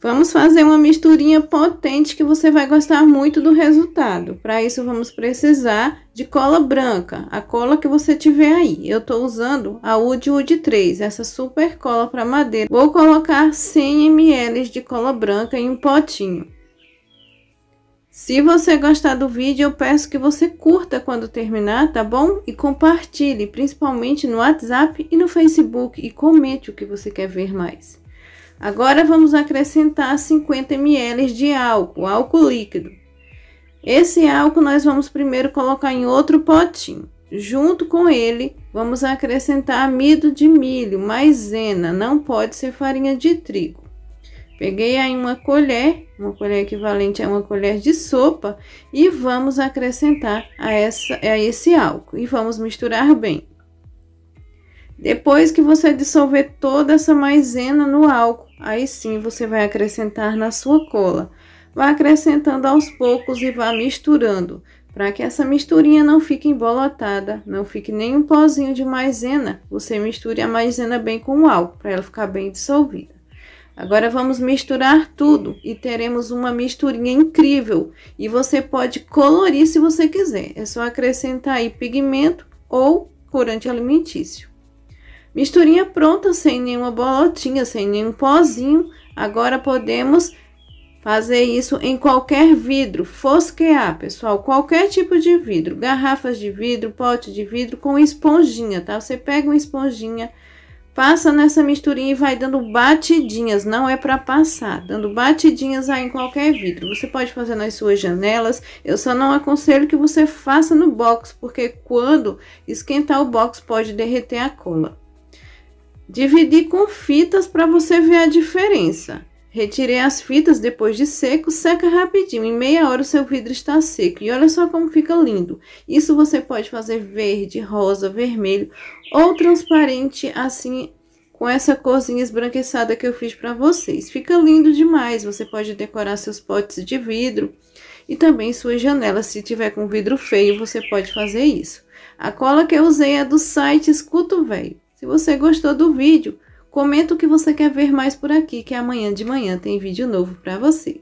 Vamos fazer uma misturinha potente que você vai gostar muito do resultado. Para isso, vamos precisar de cola branca, a cola que você tiver aí. Eu estou usando a Wood Wood 3, essa super cola para madeira. Vou colocar 100 ml de cola branca em um potinho. Se você gostar do vídeo, eu peço que você curta quando terminar, tá bom? E compartilhe, principalmente no WhatsApp e no Facebook, e comente o que você quer ver mais. Agora vamos acrescentar 50 ml de álcool, álcool líquido. Esse álcool nós vamos primeiro colocar em outro potinho. Junto com ele, vamos acrescentar amido de milho, maisena, não pode ser farinha de trigo. Peguei aí uma colher, uma colher equivalente a uma colher de sopa, e vamos acrescentar a, essa, a esse álcool e vamos misturar bem. Depois que você dissolver toda essa maisena no álcool, aí sim você vai acrescentar na sua cola. Vá acrescentando aos poucos e vá misturando, para que essa misturinha não fique embolotada, não fique nenhum pozinho de maisena. Você misture a maisena bem com o álcool, para ela ficar bem dissolvida. Agora vamos misturar tudo e teremos uma misturinha incrível. E você pode colorir se você quiser. É só acrescentar aí pigmento ou corante alimentício. Misturinha pronta, sem nenhuma bolotinha, sem nenhum pozinho. Agora podemos fazer isso em qualquer vidro, fosquear, pessoal, qualquer tipo de vidro, garrafas de vidro, pote de vidro com esponjinha, tá? Você pega uma esponjinha, passa nessa misturinha e vai dando batidinhas, não é para passar, dando batidinhas aí em qualquer vidro. Você pode fazer nas suas janelas, eu só não aconselho que você faça no box, porque quando esquentar o box pode derreter a cola. Dividi com fitas para você ver a diferença. Retirei as fitas depois de seco, seca rapidinho. Em meia hora o seu vidro está seco. E olha só como fica lindo. Isso você pode fazer verde, rosa, vermelho ou transparente assim com essa corzinha esbranquiçada que eu fiz para vocês. Fica lindo demais. Você pode decorar seus potes de vidro e também suas janelas. Se tiver com vidro feio, você pode fazer isso. A cola que eu usei é do site Escuto Velho. Se você gostou do vídeo, comenta o que você quer ver mais por aqui, que amanhã de manhã tem vídeo novo para você.